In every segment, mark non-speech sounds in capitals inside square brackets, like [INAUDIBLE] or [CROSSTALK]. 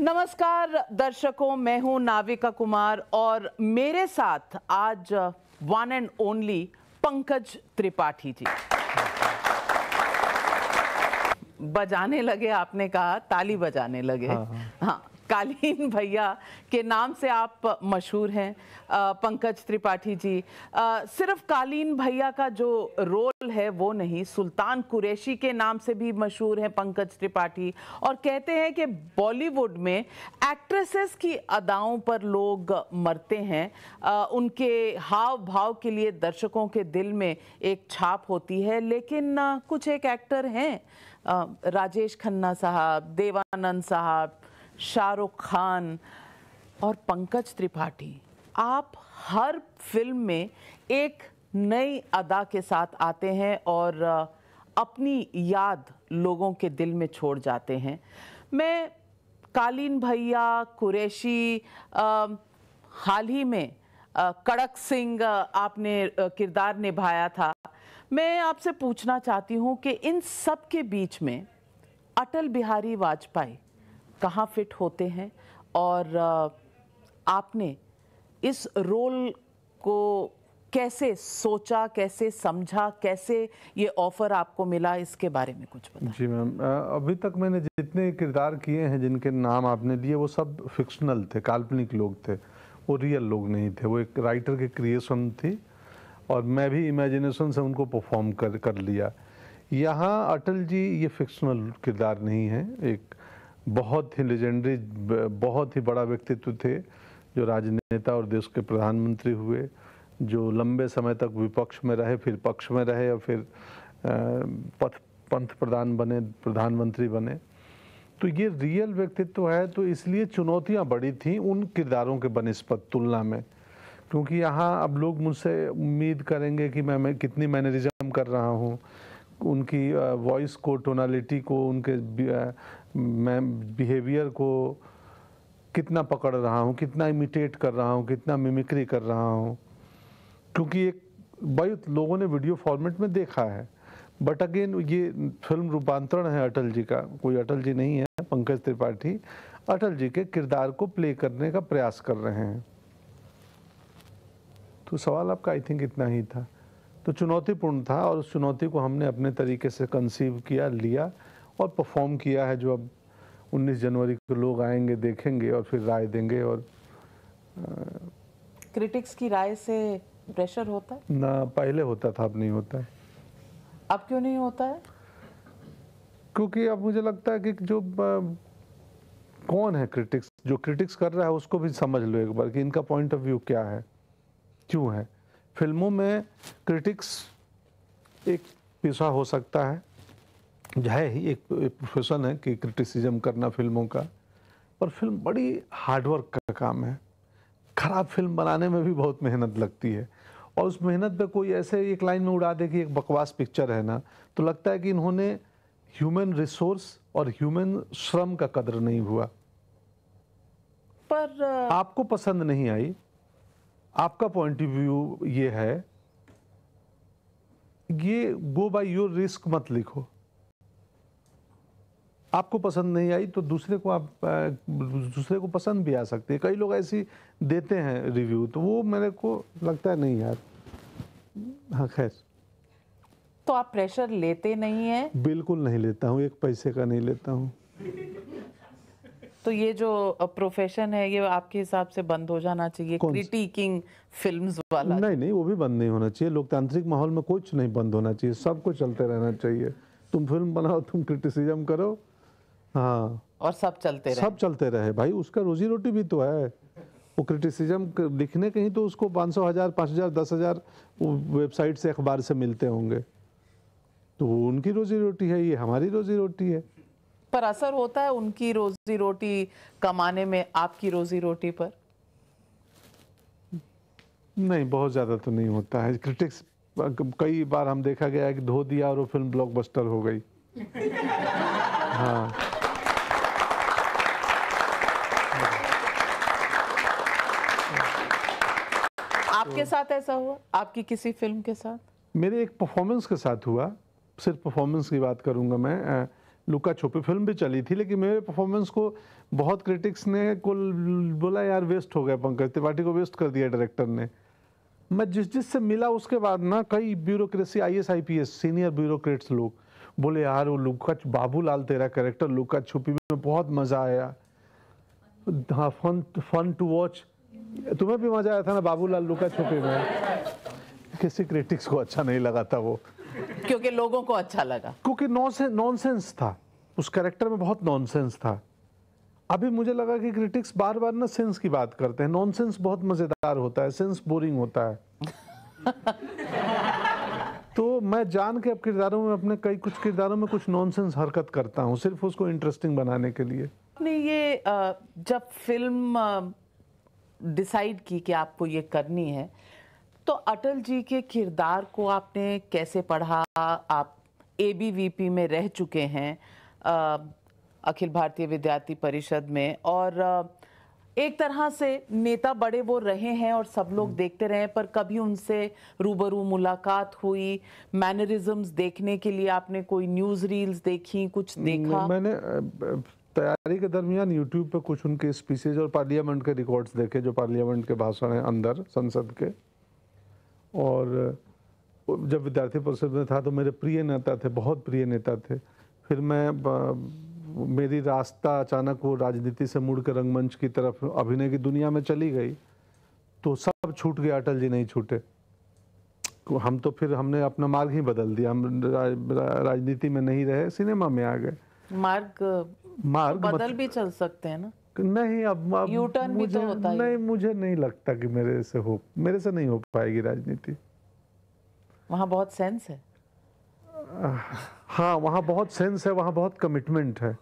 नमस्कार दर्शकों मैं हूं नाविका कुमार और मेरे साथ आज one and only Pankaj Tripathi ji बजाने लगे आपने कहा ताली बजाने लगे हाँ, हाँ।, हाँ कालीन [LAUGHS] भैया के नाम से आप मशहूर हैं पंकज त्रिपाठी जी सिर्फ कालीन भैया का जो रोल है वो नहीं सुल्तान कुरैशी के नाम से भी मशहूर हैं पंकज त्रिपाठी और कहते हैं कि बॉलीवुड में एक्ट्रेसेस की अदाओं पर लोग मरते हैं उनके हाव भाव के लिए दर्शकों के दिल में एक छाप होती है लेकिन कुछ एक एक्टर हैं राजेश खन्ना साहब देवानंद साहब शाहरुख खान और पंकज त्रिपाठी आप हर फिल्म में एक नई अदा के साथ आते हैं और अपनी याद लोगों के दिल में छोड़ जाते हैं मैं कालीन भैया कुरैशी हाल ही में आ, कड़क सिंह आपने किरदार निभाया था मैं आपसे पूछना चाहती हूँ कि इन सब के बीच में अटल बिहारी वाजपेयी कहाँ फिट होते हैं और आपने इस रोल को कैसे सोचा कैसे समझा कैसे ये ऑफ़र आपको मिला इसके बारे में कुछ बताएं जी मैम अभी तक मैंने जितने किरदार किए हैं जिनके नाम आपने लिए वो सब फिक्शनल थे काल्पनिक लोग थे वो रियल लोग नहीं थे वो एक राइटर के क्रिएशन थी और मैं भी इमेजिनेशन से उनको परफॉर्म कर कर लिया यहाँ अटल जी ये फिक्शनल किरदार नहीं है एक बहुत ही लेजेंडरी बहुत ही बड़ा व्यक्तित्व थे जो राजनेता और देश के प्रधानमंत्री हुए जो लंबे समय तक विपक्ष में रहे फिर पक्ष में रहे और फिर पथ पंथ प्रधान बने प्रधानमंत्री बने तो ये रियल व्यक्तित्व है तो इसलिए चुनौतियां बड़ी थी उन किरदारों के बनस्पत तुलना में क्योंकि यहाँ अब लोग मुझसे उम्मीद करेंगे कि मैं मैं कितनी मैनरिज्म कर रहा हूँ उनकी वॉइस को टोनालिटी को उनके मैं बिहेवियर को कितना पकड़ रहा हूँ कितना इमिटेट कर रहा हूँ कितना मिमिक्री कर रहा हूँ क्योंकि एक बहुत लोगों ने वीडियो फॉर्मेट में देखा है बट अगेन ये फिल्म रूपांतरण है अटल जी का कोई अटल जी नहीं है पंकज त्रिपाठी अटल जी के किरदार को प्ले करने का प्रयास कर रहे हैं तो सवाल आपका आई थिंक इतना ही था तो चुनौतीपूर्ण था और उस चुनौती को हमने अपने तरीके से कंसीव किया लिया और परफॉर्म किया है जो अब 19 जनवरी को लोग आएंगे देखेंगे और फिर राय देंगे और क्रिटिक्स की राय से प्रेशर होता है ना पहले होता था अब नहीं होता है अब क्यों नहीं होता है क्योंकि अब मुझे लगता है कि जो कौन है क्रिटिक्स जो क्रिटिक्स कर रहा है उसको भी समझ लो एक बार कि इनका पॉइंट ऑफ व्यू क्या है क्यों है फिल्मों में क्रिटिक्स एक पेशा हो सकता है है ही एक प्रोफेशन है कि क्रिटिसिज्म करना फिल्मों का पर फिल्म बड़ी हार्डवर्क का काम है ख़राब फिल्म बनाने में भी बहुत मेहनत लगती है और उस मेहनत पे कोई ऐसे एक लाइन में उड़ा दे कि एक बकवास पिक्चर है ना तो लगता है कि इन्होंने ह्यूमन रिसोर्स और ह्यूमन श्रम का कदर नहीं हुआ पर आपको पसंद नहीं आई आपका पॉइंट ऑफ व्यू ये है ये गो बाय योर रिस्क मत लिखो आपको पसंद नहीं आई तो दूसरे को आप दूसरे को पसंद भी आ सकती है कई लोग ऐसी देते हैं रिव्यू तो वो मेरे को लगता है नहीं यार हाँ खैर तो आप प्रेशर लेते नहीं हैं बिल्कुल नहीं लेता हूँ एक पैसे का नहीं लेता हूँ तो ये जो प्रोफेशन है ये आपके हिसाब से बंद हो जाना चाहिए क्रिटिकिंग फिल्म्स वाला नहीं नहीं वो भी बंद नहीं होना चाहिए लोकतांत्रिक माहौल में कुछ नहीं बंद होना चाहिए सबको चलते रहना चाहिए तुम फिल्म बनाओ तुम क्रिटिसिज्म करो हाँ और सब चलते रहे सब चलते रहे भाई उसका रोजी रोटी भी तो है वो क्रिटिसिज्म लिखने कहीं तो उसको पाँच सौ हज़ार पाँच हज़ार दस हज़ार वेबसाइट से अखबार से मिलते होंगे तो उनकी रोजी रोटी है ये हमारी रोजी रोटी है पर असर होता है उनकी रोजी रोटी कमाने में आपकी रोजी रोटी पर नहीं बहुत ज़्यादा तो नहीं होता है क्रिटिक्स कई बार हम देखा गया है कि धो दिया और वो फिल्म ब्लॉकबस्टर हो गई [LAUGHS] हाँ आपके हाँ। साथ ऐसा हुआ आपकी किसी फिल्म के साथ मेरे एक परफॉर्मेंस के साथ हुआ सिर्फ परफॉर्मेंस की बात करूंगा मैं लुका छुपी फिल्म भी चली थी लेकिन मेरे परफॉर्मेंस को बहुत क्रिटिक्स ने को बोला यार वेस्ट हो गया पंकज त्रिपाठी को वेस्ट कर दिया डायरेक्टर ने मैं जिस जिस से मिला उसके बाद ना कई bureaucracy I S I P S senior bureaucrats लोग बोले यार वो लुका बाबूलाल तेरा कैरेक्टर लुका छुपी में बहुत मज़ा आया हाँ फन फन टू वॉच तुम्हें भी मजा आया था ना बाबूलाल लुका छुपी में किसी क्रिटिक्स को अच्छा नहीं लगा था वो क्योंकि लोगों को अच्छा लगा क्योंकि नॉनसेंस था उस कैरेक्टर में बहुत नॉनसेंस था अभी मुझे लगा कि क्रिटिक्स बार बार ना सेंस की बात करते हैं नॉनसेंस बहुत मज़ेदार होता है सेंस बोरिंग होता है [LAUGHS] तो मैं जान के अब किरदारों में अपने कई कुछ किरदारों में कुछ नॉनसेंस हरकत करता हूँ सिर्फ उसको इंटरेस्टिंग बनाने के लिए नहीं ये जब फिल्म डिसाइड की कि आपको ये करनी है तो अटल जी के किरदार को आपने कैसे पढ़ा आप ए में रह चुके हैं अखिल भारतीय विद्यार्थी परिषद में और एक तरह से नेता बड़े वो रहे हैं और सब लोग हम्म। देखते रहे पर कभी उनसे रूबरू मुलाकात हुई मैनरिज्म देखने के लिए आपने कोई न्यूज़ रील्स देखी कुछ देखा मैंने तैयारी के दरमियान यूट्यूब पे कुछ उनके स्पीचेज और पार्लियामेंट के रिकॉर्ड्स देखे जो पार्लियामेंट के भाषण हैं अंदर संसद के और जब विद्यार्थी परिषद में था तो मेरे प्रिय नेता थे बहुत प्रिय नेता थे फिर मैं मेरी रास्ता अचानक वो राजनीति से मुड़ के रंगमंच की तरफ अभिनय की दुनिया में चली गई तो सब छूट गया अटल जी नहीं छूटे हम तो फिर हमने अपना मार्ग ही बदल दिया हम राजनीति में नहीं रहे सिनेमा में आ गए मार्ग मार्ग बदल मत... भी चल सकते हैं ना नहीं अब, अब भी तो होता है नहीं मुझे नहीं लगता कि मेरे से हो मेरे से नहीं हो पाएगी राजनीति वहाँ बहुत सेंस है हाँ वहाँ बहुत सेंस है वहाँ बहुत कमिटमेंट है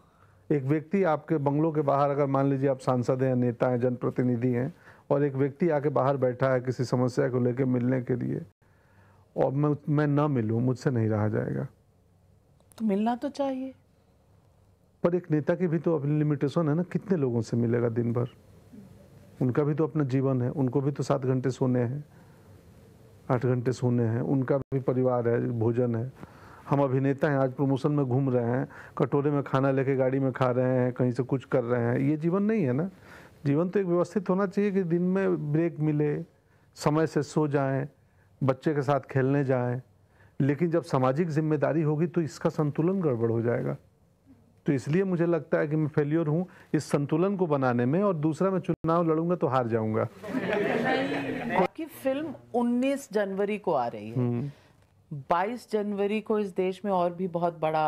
एक व्यक्ति आपके बंगलों के बाहर अगर मान लीजिए आप सांसद हैं नेता हैं जनप्रतिनिधि हैं और एक व्यक्ति आके बाहर बैठा है किसी समस्या को लेकर मिलने के लिए और मैं मैं ना मिलूँ मुझसे नहीं रहा जाएगा तो मिलना तो चाहिए पर एक नेता की भी तो अपनी लिमिटेशन है ना कितने लोगों से मिलेगा दिन भर उनका भी तो अपना जीवन है उनको भी तो सात घंटे सोने हैं आठ घंटे सोने हैं उनका भी परिवार है भोजन है हम अभिनेता हैं आज प्रमोशन में घूम रहे हैं कटोरे में खाना लेके गाड़ी में खा रहे हैं कहीं से कुछ कर रहे हैं ये जीवन नहीं है ना जीवन तो एक व्यवस्थित होना चाहिए कि दिन में ब्रेक मिले समय से सो जाएं बच्चे के साथ खेलने जाएं लेकिन जब सामाजिक जिम्मेदारी होगी तो इसका संतुलन गड़बड़ हो जाएगा तो इसलिए मुझे लगता है कि मैं फेल्योर हूँ इस संतुलन को बनाने में और दूसरा मैं चुनाव लड़ूंगा तो हार जाऊंगा आपकी फिल्म 19 जनवरी को आ रही है 22 हम्म। जनवरी को इस देश में और भी बहुत बड़ा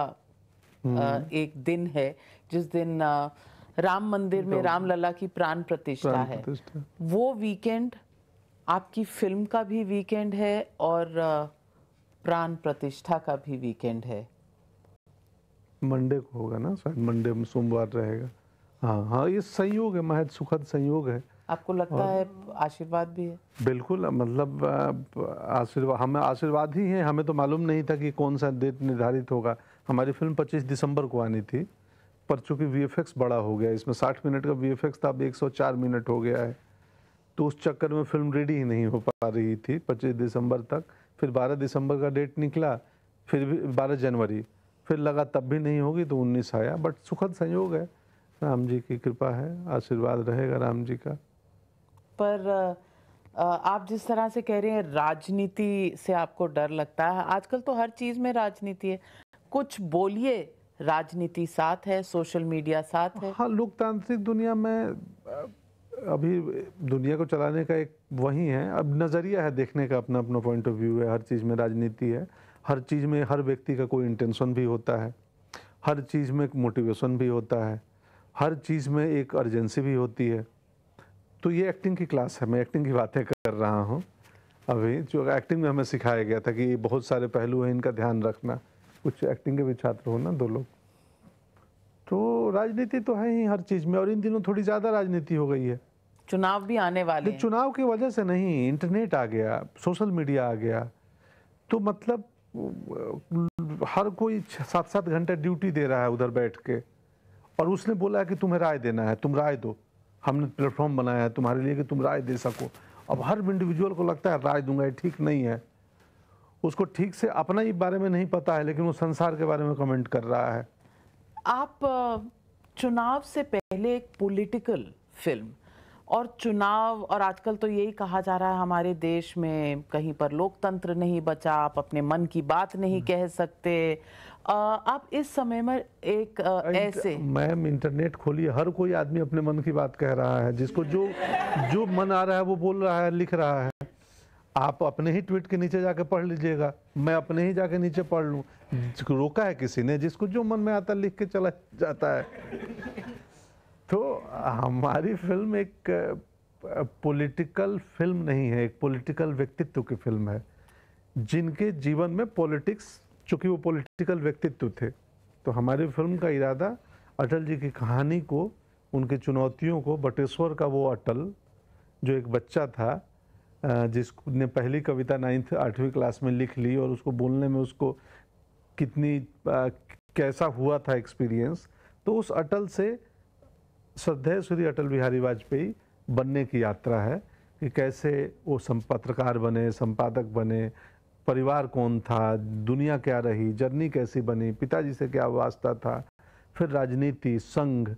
हम्म। एक दिन है जिस दिन राम मंदिर में तो- राम लला की प्राण प्रतिष्ठा है वो वीकेंड आपकी फिल्म का भी वीकेंड है और प्राण प्रतिष्ठा का भी वीकेंड है मंडे को होगा ना शायद मंडे में सोमवार रहेगा हाँ हाँ ये संयोग है महज सुखद संयोग है आपको लगता है आशीर्वाद भी है बिल्कुल मतलब आशीर्वाद हमें आशीर्वाद ही है हमें तो मालूम नहीं था कि कौन सा डेट निर्धारित होगा हमारी फिल्म 25 दिसंबर को आनी थी पर चूंकि वी बड़ा हो गया इसमें 60 मिनट का वी था अब 104 मिनट हो गया है तो उस चक्कर में फिल्म रेडी ही नहीं हो पा रही थी पच्चीस दिसंबर तक फिर बारह दिसंबर का डेट निकला फिर भी बारह जनवरी फिर लगा तब भी नहीं होगी तो उन्नीस आया बट सुखद संयोग है राम जी की कृपा है आशीर्वाद रहेगा राम जी का पर आप जिस तरह से कह रहे हैं राजनीति से आपको डर लगता है आजकल तो हर चीज़ में राजनीति है कुछ बोलिए राजनीति साथ है सोशल मीडिया साथ है हाँ लोकतांत्रिक दुनिया में अभी दुनिया को चलाने का एक वही है अब नज़रिया है देखने का अपना अपना पॉइंट ऑफ व्यू है हर चीज़ में राजनीति है हर चीज़ में हर व्यक्ति का कोई इंटेंशन भी होता है हर चीज़ में एक मोटिवेशन भी होता है हर चीज़ में एक अर्जेंसी भी होती है तो ये एक्टिंग की क्लास है मैं एक्टिंग की बातें कर रहा हूँ अभी जो एक्टिंग में हमें सिखाया गया था कि बहुत सारे पहलू हैं इनका ध्यान रखना कुछ एक्टिंग के भी छात्र हो ना दो लोग तो राजनीति तो है ही हर चीज़ में और इन दिनों थोड़ी ज़्यादा राजनीति हो गई है चुनाव भी आने वाले चुनाव की वजह से नहीं इंटरनेट आ गया सोशल मीडिया आ गया तो मतलब हर कोई सात सात घंटे ड्यूटी दे रहा है उधर बैठ के और उसने बोला है कि तुम्हें राय देना है तुम राय दो हमने प्लेटफॉर्म बनाया है तुम्हारे लिए कि तुम राय दे सको अब हर इंडिविजुअल को लगता है राय दूंगा ये ठीक नहीं है उसको ठीक से अपना ही बारे में नहीं पता है लेकिन वो संसार के बारे में कमेंट कर रहा है आप चुनाव से पहले एक पॉलिटिकल फिल्म और चुनाव और आजकल तो यही कहा जा रहा है हमारे देश में कहीं पर लोकतंत्र नहीं बचा आप अपने मन की बात नहीं हम्म। कह सकते आप इस समय में एक ऐसे मैम इंटरनेट खोलिए हर कोई आदमी अपने मन की बात कह रहा है जिसको जो जो मन आ रहा है वो बोल रहा है लिख रहा है आप अपने ही ट्वीट के नीचे जाके पढ़ लीजिएगा मैं अपने ही जाके नीचे पढ़ लूँ रोका है किसी ने जिसको जो मन में आता लिख के चला जाता है तो हमारी फिल्म एक पॉलिटिकल फिल्म नहीं है एक पॉलिटिकल व्यक्तित्व की फिल्म है जिनके जीवन में पॉलिटिक्स चूँकि वो पॉलिटिकल व्यक्तित्व थे तो हमारी फिल्म का इरादा अटल जी की कहानी को उनकी चुनौतियों को बटेश्वर का वो अटल जो एक बच्चा था जिसने पहली कविता नाइन्थ आठवीं क्लास में लिख ली और उसको बोलने में उसको कितनी आ, कैसा हुआ था एक्सपीरियंस तो उस अटल से श्रद्धेय श्री अटल बिहारी वाजपेयी बनने की यात्रा है कि कैसे वो सम पत्रकार बने संपादक बने परिवार कौन था दुनिया क्या रही जर्नी कैसी बनी पिताजी से क्या वास्ता था फिर राजनीति संघ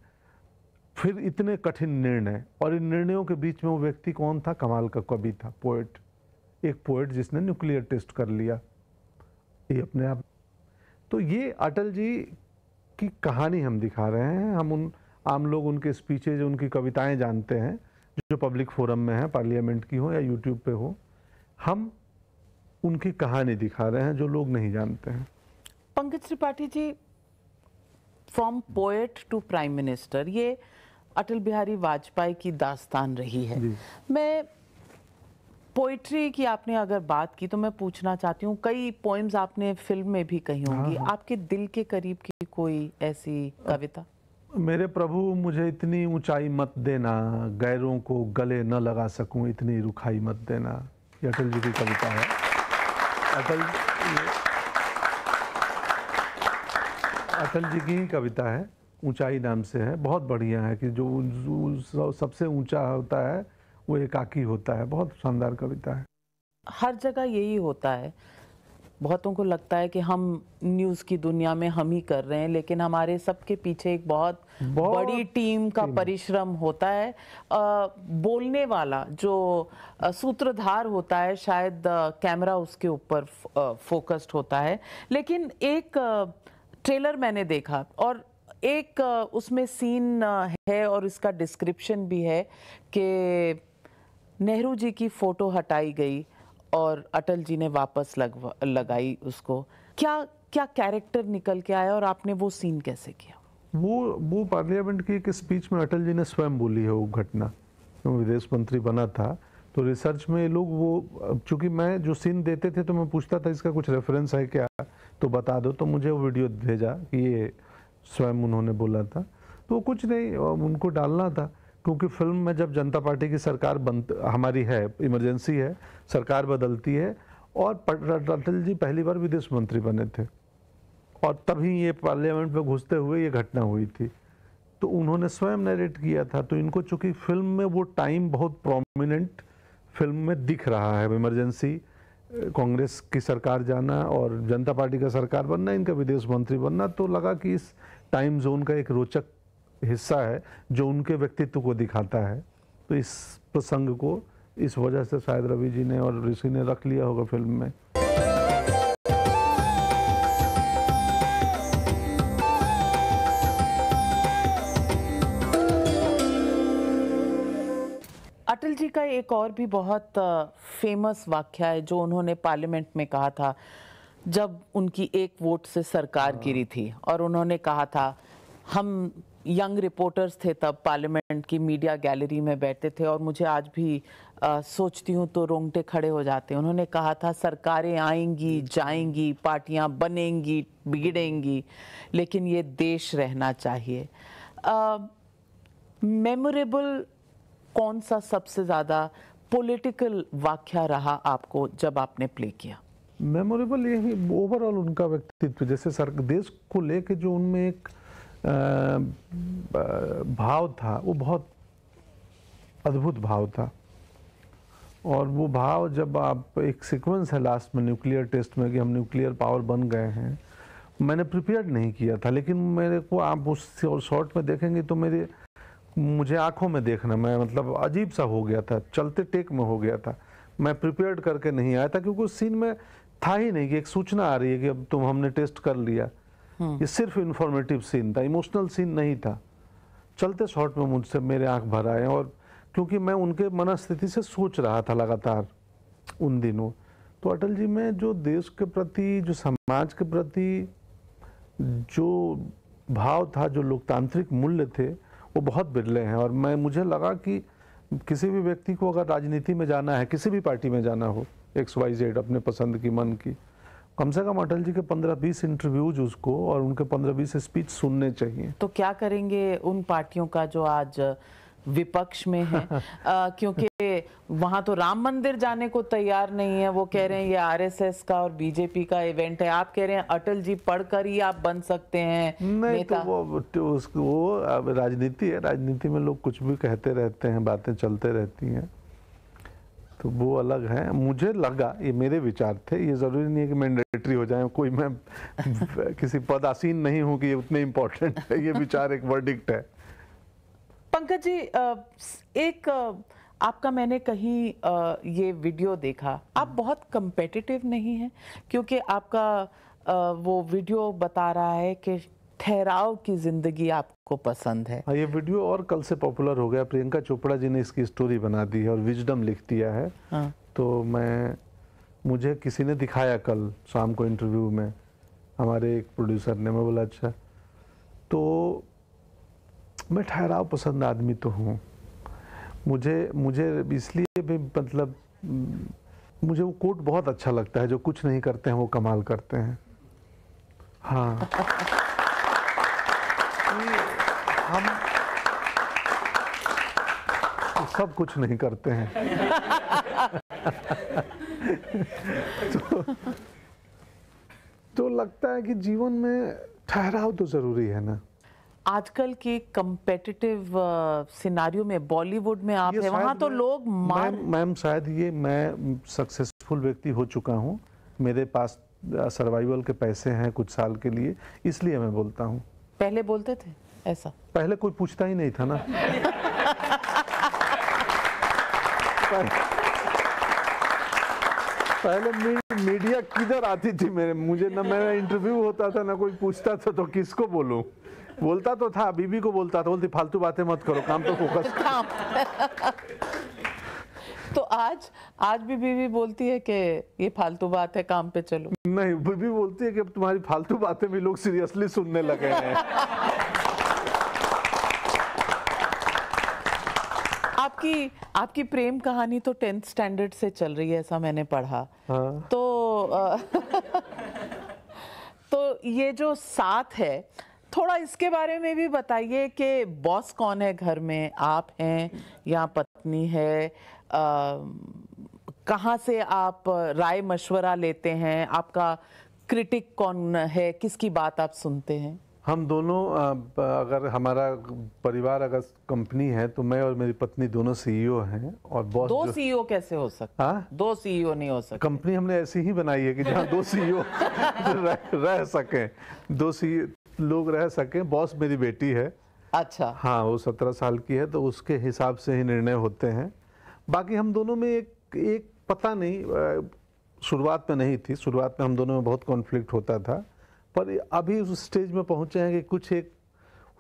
फिर इतने कठिन निर्णय और इन निर्णयों के बीच में वो व्यक्ति कौन था कमाल का कवि था पोएट एक पोएट जिसने न्यूक्लियर टेस्ट कर लिया ये अपने आप तो ये अटल जी की कहानी हम दिखा रहे हैं हम उन आम लोग उनके स्पीचेज उनकी कविताएं जानते हैं जो पब्लिक फोरम में है पार्लियामेंट की हो या यूट्यूब पे हो हम उनकी कहानी दिखा रहे हैं जो लोग नहीं जानते हैं Pankaj Tripathi ji from poet to prime minister ये अटल बिहारी वाजपेयी की दास्तान रही है मैं पोइट्री की आपने अगर बात की तो मैं पूछना चाहती हूँ कई पोइम्स आपने फिल्म में भी कही होंगी हाँ, हाँ। आपके दिल के करीब की कोई ऐसी कविता मेरे प्रभु मुझे इतनी ऊंचाई मत देना गैरों को गले न लगा सकूं इतनी रुखाई मत देना ये अटल जी की कविता है अटल अटल जी की ही कविता है ऊंचाई नाम से है बहुत बढ़िया है कि जो सबसे ऊंचा होता है वो एकाकी होता है बहुत शानदार कविता है हर जगह यही होता है बहुतों को लगता है कि हम न्यूज़ की दुनिया में हम ही कर रहे हैं लेकिन हमारे सबके पीछे एक बहुत, बहुत बड़ी टीम का परिश्रम होता है आ, बोलने वाला जो सूत्रधार होता है शायद कैमरा उसके ऊपर फोकस्ड होता है लेकिन एक ट्रेलर मैंने देखा और एक उसमें सीन है और इसका डिस्क्रिप्शन भी है कि नेहरू जी की फ़ोटो हटाई गई और अटल जी ने वापस लग लगाई उसको क्या क्या कैरेक्टर निकल के आया और आपने वो सीन कैसे किया वो वो पार्लियामेंट की एक स्पीच में अटल जी ने स्वयं बोली है वो घटना तो विदेश मंत्री बना था तो रिसर्च में ये लोग वो चूंकि मैं जो सीन देते थे तो मैं पूछता था इसका कुछ रेफरेंस है क्या तो बता दो तो मुझे वो वीडियो भेजा कि ये स्वयं उन्होंने बोला था तो कुछ नहीं उनको डालना था क्योंकि फिल्म में जब जनता पार्टी की सरकार बन हमारी है इमरजेंसी है सरकार बदलती है और अटल जी पहली बार विदेश मंत्री बने थे और तभी ये पार्लियामेंट में घुसते हुए ये घटना हुई थी तो उन्होंने स्वयं नरेट किया था तो इनको चूंकि फिल्म में वो टाइम बहुत प्रोमिनेंट फिल्म में दिख रहा है इमरजेंसी कांग्रेस की सरकार जाना और जनता पार्टी का सरकार बनना इनका विदेश मंत्री बनना तो लगा कि इस टाइम जोन का एक रोचक हिस्सा है जो उनके व्यक्तित्व को दिखाता है तो इस प्रसंग को इस वजह से शायद रवि जी ने और ऋषि ने रख लिया होगा फिल्म में अटल जी का एक और भी बहुत फेमस वाक्य है जो उन्होंने पार्लियामेंट में कहा था जब उनकी एक वोट से सरकार हाँ। गिरी थी और उन्होंने कहा था हम यंग रिपोर्टर्स थे तब पार्लियामेंट की मीडिया गैलरी में बैठते थे और मुझे आज भी आ, सोचती हूँ तो रोंगटे खड़े हो जाते हैं उन्होंने कहा था सरकारें आएंगी जाएंगी पार्टियाँ बनेंगी बिगड़ेंगी लेकिन ये देश रहना चाहिए मेमोरेबल कौन सा सबसे ज़्यादा पॉलिटिकल वाक्या रहा आपको जब आपने प्ले किया मेमोरेबल ये ओवरऑल उनका व्यक्तित्व जैसे सर देश को लेके जो उनमें एक भाव था वो बहुत अद्भुत भाव था और वो भाव जब आप एक सीक्वेंस है लास्ट में न्यूक्लियर टेस्ट में कि हम न्यूक्लियर पावर बन गए हैं मैंने प्रिपेयर नहीं किया था लेकिन मेरे को आप उस शॉर्ट में देखेंगे तो मेरे मुझे आंखों में देखना मैं मतलब अजीब सा हो गया था चलते टेक में हो गया था मैं प्रिपेयर्ड करके नहीं आया था क्योंकि उस सीन में था ही नहीं कि एक सूचना आ रही है कि अब तुम हमने टेस्ट कर लिया हम्म। ये सिर्फ इन्फॉर्मेटिव सीन था इमोशनल सीन नहीं था चलते शॉर्ट में मुझसे मेरे आंख भर आए और क्योंकि मैं उनके मनस्थिति से सोच रहा था लगातार उन दिनों तो अटल जी मैं जो देश के प्रति जो समाज के प्रति जो भाव था जो लोकतांत्रिक मूल्य थे वो बहुत बिरले हैं और मैं मुझे लगा कि किसी भी व्यक्ति को अगर राजनीति में जाना है किसी भी पार्टी में जाना हो एक्स वाई जेड अपने पसंद की मन की कम से कम अटल जी के 15-20 इंटरव्यूज उसको और उनके 15-20 स्पीच सुनने चाहिए तो क्या करेंगे उन पार्टियों का जो आज विपक्ष में है [LAUGHS] क्योंकि वहां तो राम मंदिर जाने को तैयार नहीं है वो कह रहे हैं ये आरएसएस का और बीजेपी का इवेंट है आप कह रहे हैं अटल जी पढ़कर ही आप बन सकते हैं नहीं तो वो तो उसको वो राजनीति है राजनीति में लोग कुछ भी कहते रहते हैं बातें चलते रहती हैं तो वो अलग है मुझे लगा ये मेरे विचार थे ये ज़रूरी नहीं है कि मैंडेटरी हो जाए कोई मैं [LAUGHS] किसी पदासीन नहीं हूं कि ये उतने इम्पोर्टेंट है ये विचार एक वर्डिक्ट है पंकज जी एक आपका मैंने कहीं ये वीडियो देखा आप बहुत कंपेटिटिव नहीं हैं क्योंकि आपका वो वीडियो बता रहा है कि ठहराव की जिंदगी आपको पसंद है हाँ, ये वीडियो और कल से पॉपुलर हो गया प्रियंका चोपड़ा जी ने इसकी स्टोरी बना दी है और विजडम लिख दिया है हाँ। तो मैं मुझे किसी ने दिखाया कल शाम को इंटरव्यू में हमारे एक प्रोड्यूसर ने मैं बोला अच्छा तो मैं ठहराव पसंद आदमी तो हूँ मुझे मुझे इसलिए भी मतलब मुझे वो कोट बहुत अच्छा लगता है जो कुछ नहीं करते हैं वो कमाल करते हैं हाँ [LAUGHS] हम सब कुछ नहीं करते हैं [LAUGHS] तो, तो लगता है कि जीवन में ठहराव तो जरूरी है ना आजकल के कम्पेटिटिव सिनारियो में बॉलीवुड में आप हैं वहाँ तो लोग मैम मैम शायद ये मैं सक्सेसफुल व्यक्ति हो चुका हूँ मेरे पास सर्वाइवल के पैसे हैं कुछ साल के लिए इसलिए मैं बोलता हूँ पहले बोलते थे ऐसा पहले कोई पूछता ही नहीं था ना पहले मी, मीडिया किधर आती थी मेरे मुझे ना मेरा इंटरव्यू होता था ना कोई पूछता था तो किसको बोलूं बोलता तो था बीबी को बोलता था बोलती फालतू बातें मत करो काम पे तो फोकस तो आज आज भी बीबी बोलती है कि ये फालतू बात है काम पे चलो नहीं बीबी बोलती है कि तुम्हारी फालतू बातें भी लोग सीरियसली सुनने लगे हैं आपकी आपकी प्रेम कहानी तो टेंथ स्टैंडर्ड से चल रही है ऐसा मैंने पढ़ा हाँ। तो आ, [LAUGHS] तो ये जो साथ है थोड़ा इसके बारे में भी बताइए कि बॉस कौन है घर में आप हैं या पत्नी है कहाँ से आप राय मशवरा लेते हैं आपका क्रिटिक कौन है किसकी बात आप सुनते हैं हम दोनों अगर हमारा परिवार अगर कंपनी है तो मैं और मेरी पत्नी दोनों सीईओ e हैं और बॉस दो सीईओ e कैसे हो सकता है हाँ? दो सीईओ e नहीं हो सकता कंपनी हमने ऐसी ही बनाई है कि जहाँ दो सीईओ [LAUGHS] रह, रह सके दो सी लोग रह सके बॉस मेरी बेटी है अच्छा हाँ वो सत्रह साल की है तो उसके हिसाब से ही निर्णय होते हैं बाकी हम दोनों में एक एक पता नहीं शुरुआत में नहीं थी शुरुआत में हम दोनों में बहुत कॉन्फ्लिक्ट होता था पर अभी उस स्टेज में पहुँचे हैं कि कुछ एक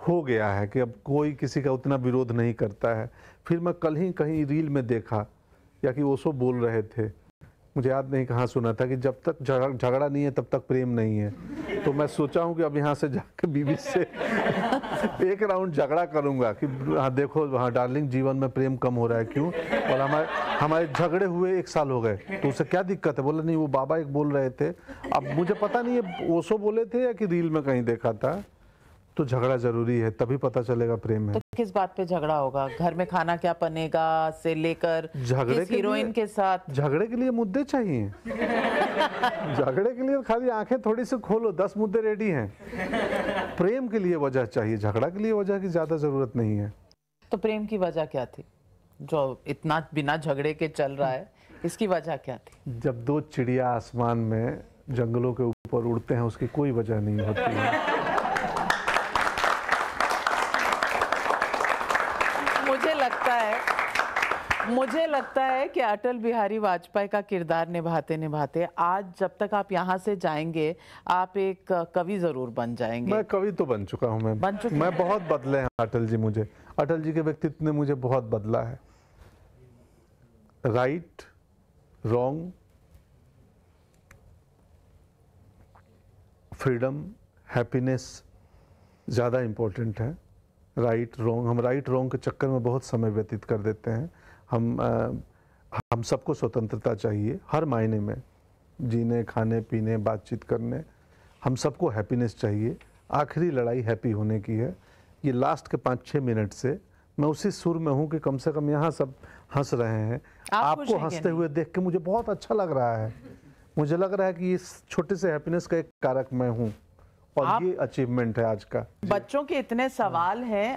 हो गया है कि अब कोई किसी का उतना विरोध नहीं करता है फिर मैं कल ही कहीं रील में देखा या कि वो सब बोल रहे थे मुझे याद नहीं कहाँ सुना था कि जब तक झगड़ा नहीं है तब तक प्रेम नहीं है तो मैं सोचा हूँ कि अब यहाँ से जाकर बीवी से [LAUGHS] एक राउंड झगड़ा करूँगा कि हाँ देखो हाँ डार्लिंग जीवन में प्रेम कम हो रहा है क्यों और हमारे हमारे झगड़े हुए एक साल हो गए तो उसे क्या दिक्कत है बोले नहीं वो बाबा एक बोल रहे थे अब मुझे पता नहीं है ओसो बोले थे या कि रील में कहीं देखा था तो झगड़ा जरूरी है तभी पता चलेगा प्रेम में तो किस बात पे झगड़ा होगा घर में खाना क्या बनेगा से लेकर झगड़े हीरोइन के साथ झगड़े के लिए मुद्दे चाहिए [LAUGHS] झगड़े के लिए खाली आंखें थोड़ी सी खोलो दस मुद्दे रेडी हैं प्रेम के लिए वजह चाहिए झगड़ा के लिए वजह की ज्यादा जरूरत नहीं है तो प्रेम की वजह क्या थी जो इतना बिना झगड़े के चल रहा है इसकी वजह क्या थी जब दो चिड़िया आसमान में जंगलों के ऊपर उड़ते हैं उसकी कोई वजह नहीं होती है मुझे लगता है कि अटल बिहारी वाजपेयी का किरदार निभाते निभाते आज जब तक आप यहाँ से जाएंगे आप एक कवि जरूर बन जाएंगे मैं कवि तो बन चुका हूँ मैं बन चुका मैं बहुत बदले हैं अटल जी मुझे अटल जी के व्यक्तित्व ने मुझे बहुत बदला है राइट रॉन्ग फ्रीडम हैप्पीनेस ज़्यादा इम्पोर्टेंट है राइट रॉन्ग हम राइट रॉन्ग के चक्कर में बहुत समय व्यतीत कर देते हैं हम आ, हम सबको स्वतंत्रता चाहिए हर मायने में जीने खाने पीने बातचीत करने हम सबको हैप्पीनेस चाहिए आखिरी लड़ाई हैप्पी होने की है ये लास्ट के पाँच छः मिनट से मैं उसी सुर में हूँ कि कम से कम यहाँ सब हंस रहे हैं आप आपको हंसते हुए देख के मुझे बहुत अच्छा लग रहा है मुझे लग रहा है कि इस छोटे से हैप्पीनेस का एक कारक मैं हूँ और ये अचीवमेंट है आज का बच्चों के इतने सवाल हैं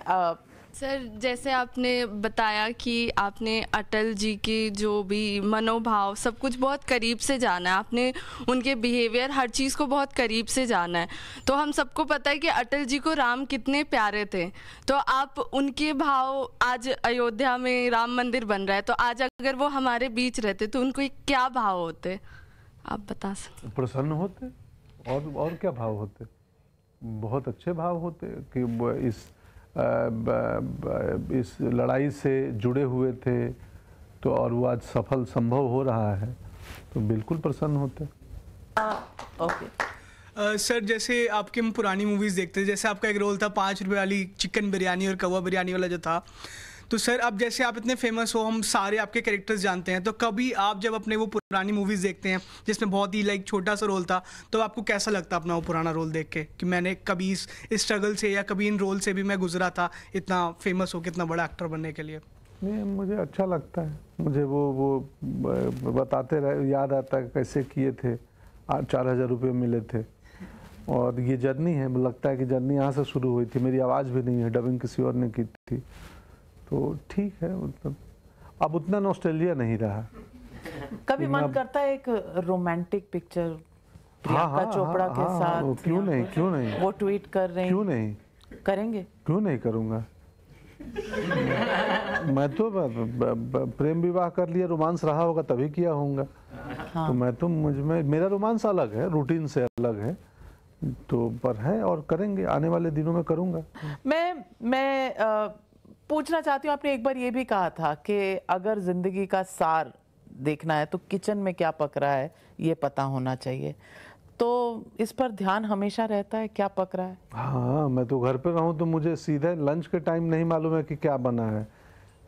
सर जैसे आपने बताया कि आपने अटल जी के जो भी मनोभाव सब कुछ बहुत करीब से जाना है आपने उनके बिहेवियर हर चीज़ को बहुत करीब से जाना है तो हम सबको पता है कि अटल जी को राम कितने प्यारे थे तो आप उनके भाव आज अयोध्या में राम मंदिर बन रहा है तो आज अगर वो हमारे बीच रहते तो उनको क्या भाव होते आप बता सकते प्रसन्न होते और और क्या भाव होते बहुत अच्छे भाव होते कि इस इस लड़ाई से जुड़े हुए थे तो और वो आज सफल संभव हो रहा है तो बिल्कुल प्रसन्न होते ओके सर uh, जैसे आपके हम पुरानी मूवीज़ देखते थे जैसे आपका एक रोल था पाँच रुपये वाली चिकन बिरयानी और कौवा बिरयानी वाला जो था तो सर अब जैसे आप इतने फेमस हो हम सारे आपके कैरेक्टर्स जानते हैं तो कभी आप जब अपने वो पुरानी मूवीज़ देखते हैं जिसमें बहुत ही लाइक छोटा सा रोल था तो आपको कैसा लगता अपना वो पुराना रोल देख के कि मैंने कभी इस स्ट्रगल से या कभी इन रोल से भी मैं गुजरा था इतना फेमस हो इतना बड़ा एक्टर बनने के लिए नहीं मुझे अच्छा लगता है मुझे वो वो बताते रहे याद आता है कैसे किए थे चार हज़ार रुपये मिले थे और ये जर्नी है लगता है कि जर्नी यहाँ से शुरू हुई थी मेरी आवाज़ भी नहीं है डबिंग किसी और ने की थी तो ठीक है मतलब अब उतना नॉस्ट्रेलिया नहीं रहा कभी मन करता है एक रोमांटिक हाँ, पिक्चर प्रियंका हाँ, हाँ, चोपड़ा के साथ क्यों नहीं क्यों नहीं वो ट्वीट कर रहे हैं क्यों नहीं करेंगे क्यों नहीं करूंगा मैं तो प्रेम विवाह कर लिया रोमांस रहा होगा तभी किया होगा हाँ। तो मैं तो मुझ में मेरा रोमांस अलग है रूटीन से अलग है तो पर है और करेंगे आने वाले दिनों में करूंगा मैं मैं आ, पूछना चाहती हूँ आपने एक बार ये भी कहा था कि अगर ज़िंदगी का सार देखना है तो किचन में क्या पक रहा है ये पता होना चाहिए तो इस पर ध्यान हमेशा रहता है क्या पक रहा है हाँ मैं तो घर पे रहूँ तो मुझे सीधे लंच के टाइम नहीं मालूम है कि क्या बना है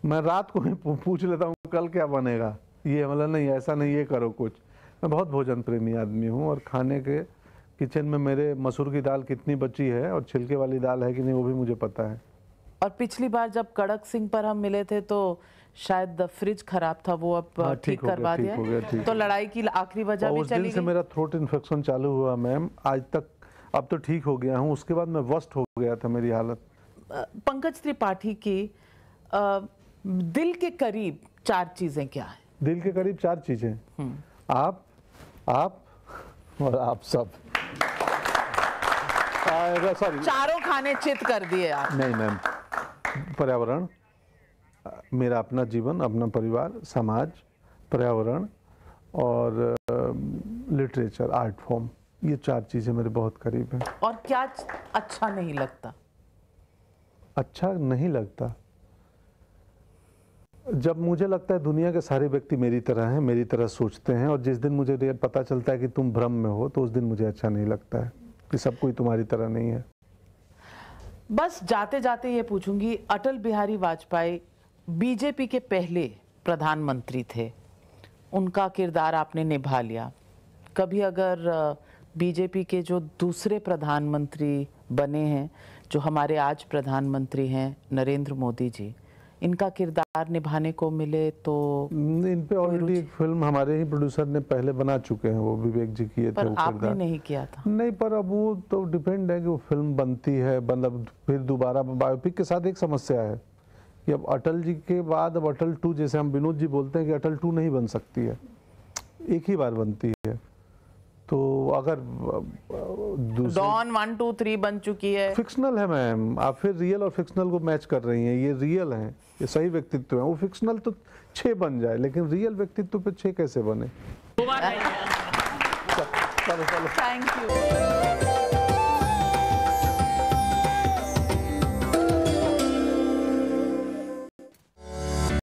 मैं रात को ही पूछ लेता हूँ कल क्या बनेगा ये मतलब नहीं ऐसा नहीं ये करो कुछ मैं बहुत भोजन प्रेमी आदमी हूँ और खाने के किचन में मेरे मसूर की दाल कितनी बची है और छिलके वाली दाल है कि नहीं वो भी मुझे पता है और पिछली बार जब कड़क सिंह पर हम मिले थे तो शायद फ्रिज खराब था वो अब हाँ, ठीक करवा दिया गया, तो लड़ाई की आखिरी वजह भी चली से मेरा थ्रोट इन्फेक्शन चालू हुआ मैम आज तक अब तो ठीक हो गया हूँ उसके बाद मैं वस्ट हो गया था मेरी हालत पंकज त्रिपाठी की दिल के करीब चार चीजें क्या है दिल के करीब चार चीजें हम्म। आप आप और आप सब सॉरी चारों खाने चित कर दिए आप नहीं मैम पर्यावरण मेरा अपना जीवन अपना परिवार समाज पर्यावरण और लिटरेचर आर्ट फॉर्म ये चार चीज़ें मेरे बहुत करीब हैं और क्या अच्छा नहीं लगता अच्छा नहीं लगता जब मुझे लगता है दुनिया के सारे व्यक्ति मेरी तरह हैं मेरी तरह सोचते हैं और जिस दिन मुझे पता चलता है कि तुम भ्रम में हो तो उस दिन मुझे अच्छा नहीं लगता है कि सब कोई तुम्हारी तरह नहीं है बस जाते जाते ये पूछूंगी अटल बिहारी वाजपेयी बीजेपी के पहले प्रधानमंत्री थे उनका किरदार आपने निभा लिया कभी अगर बीजेपी के जो दूसरे प्रधानमंत्री बने हैं जो हमारे आज प्रधानमंत्री हैं नरेंद्र मोदी जी इनका किरदार निभाने को मिले तो इन पे ऑलरेडी एक फिल्म हमारे ही प्रोड्यूसर ने पहले बना चुके हैं वो विवेक जी किए थे आपने नहीं किया था नहीं पर अब वो तो डिपेंड है कि वो फिल्म बनती है मतलब फिर दोबारा बायोपिक के साथ एक समस्या है कि अब अटल जी के बाद अब अटल टू जैसे हम विनोद जी बोलते हैं कि अटल टू नहीं बन सकती है एक ही बार बनती है तो अगर डॉन वन टू थ्री बन चुकी है फिक्शनल है मैम आप फिर रियल और फिक्शनल को मैच कर रही हैं ये रियल हैं ये सही व्यक्तित्व है वो फिक्शनल तो छः बन जाए लेकिन रियल व्यक्तित्व पे छः कैसे बने थैंक [LAUGHS] यू